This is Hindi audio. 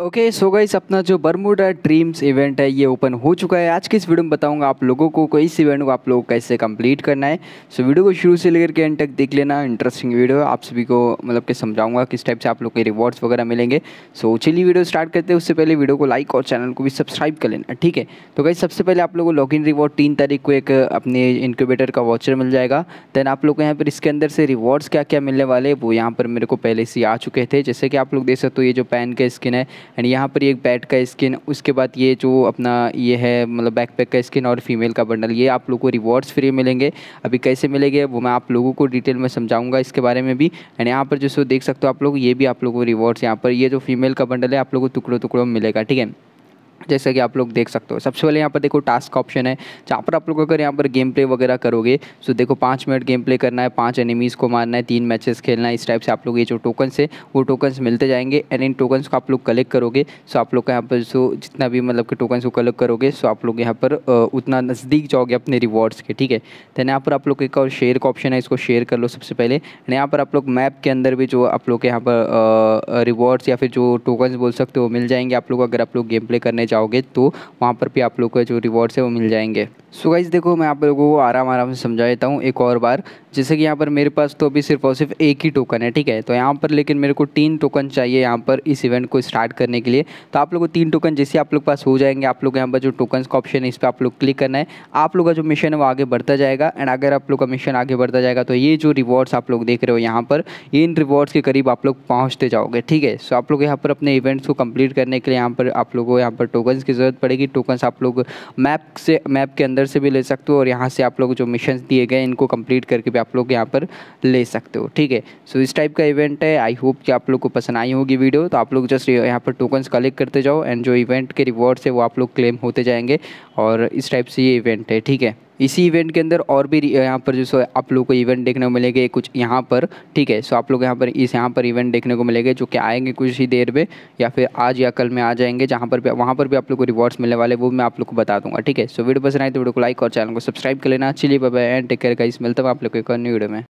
ओके सो गाइस अपना जो बर्मुडा ड्रीम्स इवेंट है ये ओपन हो चुका है आज की इस वीडियो में बताऊंगा आप लोगों को इस इवेंट को आप लोगों को कैसे कंप्लीट करना है सो so, वीडियो को शुरू से लेकर के एंड तक देख लेना इंटरेस्टिंग वीडियो आप सभी को मतलब कि समझाऊंगा किस टाइप से आप लोग के रिवॉर्ड्स वगैरह मिलेंगे सो so, चलिए वीडियो स्टार्ट करते हैं उससे पहले वीडियो को लाइक और चैनल को भी सब्सक्राइब कर लेना ठीक है तो गाइज सबसे पहले आप लोगों को लॉग इन रिवॉर्ड तीन तारीख को एक अपने इंक्यूबेटर का वॉचर मिल जाएगा देन आप लोग को यहाँ पर इसके अंदर से रिवॉर्ड्स क्या क्या मिलने वाले वो यहाँ पर मेरे को पहले से आ चुके थे जैसे कि आप लोग देख सकते हो ये जो पैन का स्किन है एंड यहाँ पर एक बैट का स्किन उसके बाद ये जो अपना ये है मतलब बैक पैक का स्किन और फीमेल का बंडल ये आप लोग को रिवॉर्ड्स फ्री मिलेंगे अभी कैसे मिलेंगे वो मैं आप लोगों को डिटेल में समझाऊंगा इसके बारे में भी एंड यहाँ पर जो देख सकते हो आप लोग ये भी आप लोगों को रिवॉर्ड्स यहाँ पर ये जो फीमेल का बंडल है आप लोगों को टुकड़ों टुकड़ों में मिलेगा ठीक है जैसा कि आप लोग देख सकते हो सबसे पहले यहाँ पर देखो टास्क का ऑप्शन है जहाँ पर आप लोग अगर यहाँ पर गेम प्ले वगैरह करोगे तो देखो पाँच मिनट गेम प्ले करना है पाँच एनिमीज़ को मारना है तीन मैचेस खेलना है इस टाइप से आप लोग ये जो टोकन्स है वो टोकन्स मिलते जाएंगे एंड इन टोकन्स को आप लोग कलेक्ट करोगे सो आप लोग का यहाँ पर जो जितना भी मतलब कि टोकन्स को कलेक्ट करोगे सो आप लोग यहाँ पर उतना नज़दीक जाओगे अपने रिवॉर्ड्स के ठीक है दैन यहाँ पर आप लोग एक और शेयर का ऑप्शन है इसको शेयर कर लो सबसे पहले एंड यहाँ पर आप लोग मैप के अंदर भी जो आप लोग के यहाँ पर रिवॉर्ड्स या फिर जो टोकन्स बोल सकते हो मिल जाएंगे आप लोग अगर आप लोग गेम प्ले करने जाओगे तो वहाँ पर भी आप लोग को जो रिवॉर्ड्स है वो मिल जाएंगे सो गाइज़ देखो मैं आप लोगों को आराम आराम से समझा देता हूँ एक और बार जैसे कि यहाँ पर मेरे पास तो अभी सिर्फ और सिर्फ एक ही टोकन है ठीक है तो यहाँ पर लेकिन मेरे को तीन टोकन चाहिए यहाँ पर इस इवेंट को स्टार्ट करने के लिए तो आप लोगों को तीन टोकन जैसे आप लोग पास हो जाएंगे आप लोग यहाँ पर जो टोकन का ऑप्शन है इस पर आप लोग क्लिक करना है आप लोग का जो मिशन है वो आगे बढ़ता जाएगा एंड अगर आप लोग का मिशन आगे बढ़ता जाएगा तो ये जो रिवॉर्ड्स आप लोग देख रहे हो यहाँ पर इन रिवॉर्ड्स के करीब आप लोग पहुँचते जाओगे ठीक है सो आप लोग यहाँ पर अपने इवेंट्स को कम्प्लीट करने के लिए यहाँ पर आप लोगों को यहाँ पर टोकन्स की ज़रूरत पड़ेगी टोकन्स आप लोग मैप से मैप के अंदर से भी ले सकते हो और यहाँ से आप लोग जो मिशन दिए गए इनको कंप्लीट करके भी आप लोग यहाँ पर ले सकते हो ठीक है सो इस टाइप का इवेंट है आई होप कि आप लोग को पसंद आई होगी वीडियो तो आप लोग जस्ट यहाँ पर टोकन्स कलेक्ट करते जाओ एंड जो इवेंट के रिवॉर्ड्स है वो आप लोग क्लेम होते जाएंगे और इस टाइप से ये इवेंट है ठीक है इसी इवेंट के अंदर और भी यहाँ पर जो सो आप लोग को इवेंट देखने को मिलेंगे कुछ यहाँ पर ठीक है सो आप लोग यहाँ पर इस यहाँ पर इवेंट देखने को मिलेंगे जो कि आएंगे कुछ ही देर में या फिर आज या कल में आ जाएंगे जहाँ पर भी वहाँ पर भी आप लोग को रिवॉर्ड्स मिलने वाले वो मैं आप लोग को बता दूंगा ठीक है सो वीडियो पसंद आए तो वीडियो को लाइक और चैनल को सब्सक्राइब कर लेना चलिए बाबा एंड टेक केयर का इस मिलता हूँ आप लोग को एक न्यू वीडियो में